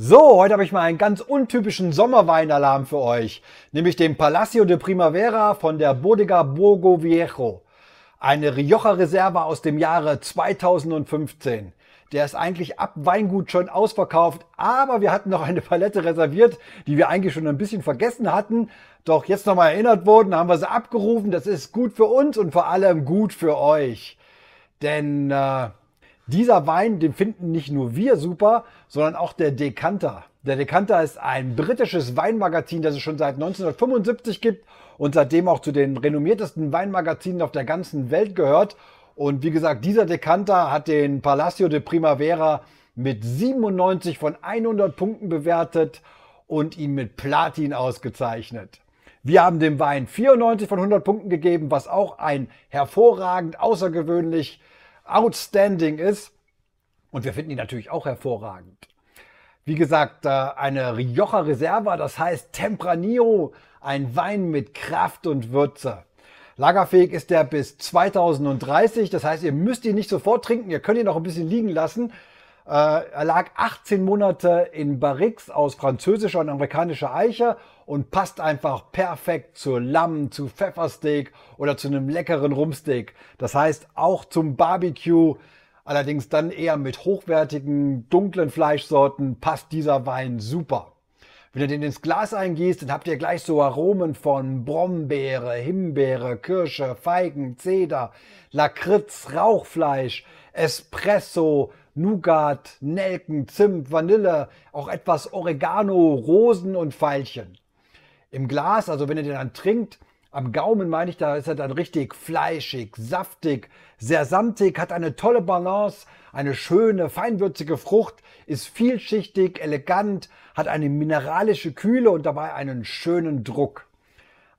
So, heute habe ich mal einen ganz untypischen Sommerweinalarm für euch, nämlich den Palacio de Primavera von der Bodega Borgo Viejo. Eine Rioja reserve aus dem Jahre 2015. Der ist eigentlich ab Weingut schon ausverkauft, aber wir hatten noch eine Palette reserviert, die wir eigentlich schon ein bisschen vergessen hatten. Doch jetzt nochmal erinnert wurden, haben wir sie abgerufen. Das ist gut für uns und vor allem gut für euch. Denn äh, dieser Wein, den finden nicht nur wir super, sondern auch der Decanter. Der Decanter ist ein britisches Weinmagazin, das es schon seit 1975 gibt und seitdem auch zu den renommiertesten Weinmagazinen auf der ganzen Welt gehört. Und wie gesagt, dieser Decanter hat den Palacio de Primavera mit 97 von 100 Punkten bewertet und ihn mit Platin ausgezeichnet. Wir haben dem Wein 94 von 100 Punkten gegeben, was auch ein hervorragend, außergewöhnlich outstanding ist. Und wir finden ihn natürlich auch hervorragend. Wie gesagt, äh, eine Rioja Reserva, das heißt Tempranillo, ein Wein mit Kraft und Würze. Lagerfähig ist der bis 2030, das heißt, ihr müsst ihn nicht sofort trinken, ihr könnt ihn noch ein bisschen liegen lassen. Äh, er lag 18 Monate in Barrix aus französischer und amerikanischer Eiche und passt einfach perfekt zu Lamm, zu Pfeffersteak oder zu einem leckeren Rumsteak. Das heißt auch zum Barbecue, allerdings dann eher mit hochwertigen, dunklen Fleischsorten passt dieser Wein super. Wenn ihr den ins Glas eingießt, dann habt ihr gleich so Aromen von Brombeere, Himbeere, Kirsche, Feigen, Zeder, Lakritz, Rauchfleisch, Espresso, Nougat, Nelken, Zimt, Vanille, auch etwas Oregano, Rosen und Veilchen. Im Glas, also wenn ihr den dann trinkt, am Gaumen meine ich, da ist er dann richtig fleischig, saftig, sehr samtig, hat eine tolle Balance, eine schöne, feinwürzige Frucht, ist vielschichtig, elegant, hat eine mineralische Kühle und dabei einen schönen Druck.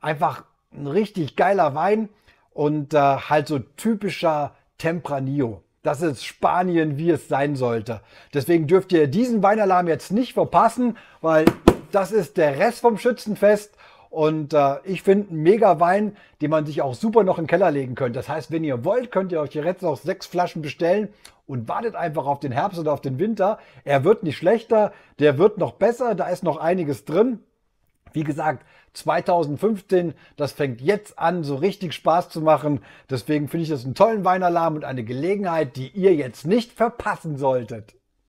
Einfach ein richtig geiler Wein und äh, halt so typischer Tempranillo. Das ist Spanien, wie es sein sollte. Deswegen dürft ihr diesen Weinalarm jetzt nicht verpassen, weil das ist der Rest vom Schützenfest und äh, ich finde einen mega Wein, den man sich auch super noch in den Keller legen könnte. Das heißt, wenn ihr wollt, könnt ihr euch jetzt noch sechs Flaschen bestellen und wartet einfach auf den Herbst oder auf den Winter. Er wird nicht schlechter, der wird noch besser, da ist noch einiges drin. Wie gesagt, 2015, das fängt jetzt an, so richtig Spaß zu machen. Deswegen finde ich das einen tollen Weinalarm und eine Gelegenheit, die ihr jetzt nicht verpassen solltet.